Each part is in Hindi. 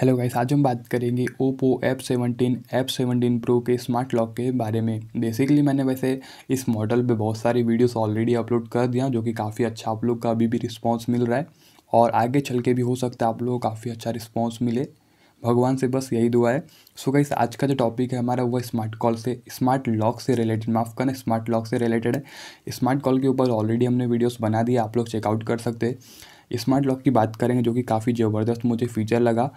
हेलो गाइस आज हम बात करेंगे Oppo F seventeen F seventeen pro के स्मार्ट लॉक के बारे में बेसिकली मैंने वैसे इस मॉडल पे बहुत सारी वीडियोस ऑलरेडी अपलोड कर दिया जो कि काफ़ी अच्छा आप लोग का अभी भी रिस्पांस मिल रहा है और आगे चल के भी हो सकता है आप लोगों को काफ़ी अच्छा रिस्पांस मिले भगवान से बस यही दुआ है सो गाइस आज का जो टॉपिक है हमारा वो स्मार्ट कॉल से स्मार्ट लॉक से रिलेटेड माफ़ करना स्मार्ट लॉक से रिलेटेड है स्मार्ट कॉल के ऊपर ऑलरेडी हमने वीडियोज़ बना दिए आप लोग चेकआउट कर सकते हैं स्मार्ट लॉक की बात करेंगे जो कि काफ़ी ज़बरदस्त मुझे फीचर लगा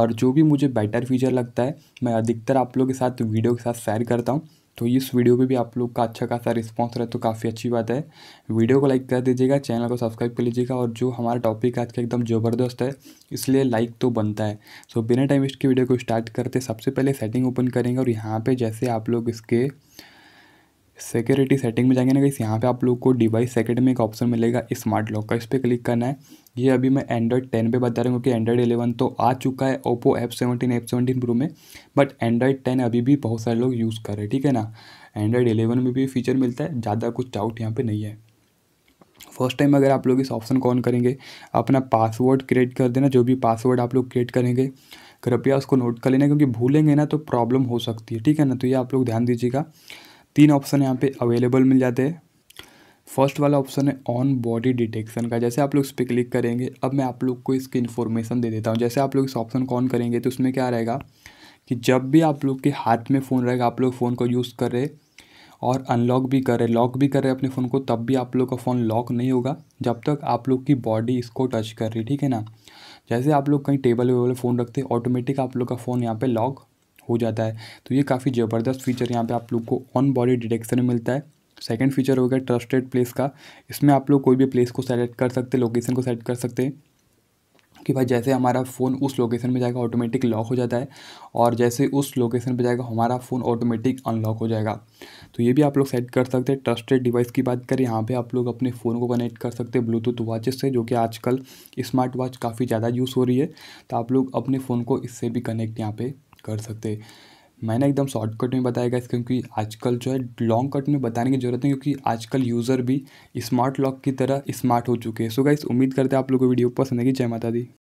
और जो भी मुझे बेटर फीचर लगता है मैं अधिकतर आप लोग के साथ वीडियो के साथ शेयर करता हूँ तो इस वीडियो पे भी आप लोग का अच्छा खासा रिस्पॉन्स रहे तो काफ़ी अच्छी बात है वीडियो को लाइक कर दीजिएगा चैनल को सब्सक्राइब कर लीजिएगा और जो हमारा टॉपिक आज का एकदम ज़बरदस्त है इसलिए लाइक तो बनता है सो बिना टाइम वेस्ट की वीडियो को स्टार्ट करते सबसे पहले सेटिंग ओपन करेंगे और यहाँ पर जैसे आप लोग इसके सिक्योरिटी सेटिंग में जाएंगे ना कहीं यहाँ पे आप लोग को डिवाइस सेकेंड में एक ऑप्शन मिलेगा स्मार्ट लॉक का इस पर क्लिक करना है ये अभी मैं एंड्रॉयड टेन पे बता रहा हूँ क्योंकि एंड्रॉइड एलेवन तो आ चुका है Oppo F seventeen F seventeen pro में बट एंड्रॉयड टेन अभी भी बहुत सारे लोग यूज़ कर रहे हैं ठीक है ना एंड्रॉइड एलेवन में भी फीचर मिलता है ज़्यादा कुछ डाउट यहाँ पर नहीं है फर्स्ट टाइम अगर आप लोग इस ऑप्शन को ऑन करेंगे अपना पासवर्ड क्रिएट कर देना जो भी पासवर्ड आप लोग क्रिएट करेंगे कृपया उसको नोट कर लेना क्योंकि भूलेंगे ना तो प्रॉब्लम हो सकती है ठीक है ना तो ये आप लोग ध्यान दीजिएगा तीन ऑप्शन यहाँ पे अवेलेबल मिल जाते हैं फर्स्ट वाला ऑप्शन है ऑन बॉडी डिटेक्शन का जैसे आप लोग इस पर क्लिक करेंगे अब मैं आप लोग को इसकी इन्फॉर्मेशन दे देता हूँ जैसे आप लोग इस ऑप्शन को ऑन करेंगे तो उसमें क्या रहेगा कि जब भी आप लोग के हाथ में फ़ोन रहेगा आप लोग फ़ोन को यूज़ कर रहे और अनलॉक भी कर रहे लॉक भी कर रहे अपने फ़ोन को तब भी आप लोग का फ़ोन लॉक नहीं होगा जब तक आप लोग की बॉडी इसको टच कर रही ठीक है ना जैसे आप लोग कहीं टेबल वेबल फ़ोन रखते ऑटोमेटिक आप लोग का फ़ोन यहाँ पे लॉक हो जाता है तो ये काफ़ी ज़बरदस्त फीचर यहाँ पे आप लोग को ऑन बॉडी डिटेक्शन मिलता है सेकंड फीचर हो गया ट्रस्टेड प्लेस का इसमें आप लोग कोई भी प्लेस को सेलेक्ट कर सकते लोकेशन को सेलेक्ट कर सकते हैं कि भाई जैसे हमारा फ़ोन उस लोकेशन में जाएगा ऑटोमेटिक लॉक हो जाता है और जैसे उस लोकेशन पे जाएगा हमारा फ़ोन ऑटोमेटिक अनलॉक हो जाएगा तो ये भी आप लोग सेट कर सकते हैं ट्रस्टेड डिवाइस की बात करें यहाँ पे आप लोग अपने फ़ोन को कनेक्ट कर सकते हैं ब्लूटूथ वॉचेस से जो कि आजकल स्मार्ट वॉच काफ़ी ज़्यादा यूज़ हो रही है तो आप लोग अपने फ़ोन को इससे भी कनेक्ट यहाँ पर कर सकते मैंने एकदम शॉर्टकट में बताया गया क्योंकि आजकल जो है लॉन्ग कट में बताने की ज़रूरत है क्योंकि आजकल यूज़र भी स्मार्ट लॉक की तरह स्मार्ट हो चुके हैं सो गाइस उम्मीद करते हैं आप लोगों को वीडियो पसंद आएगी जय माता दी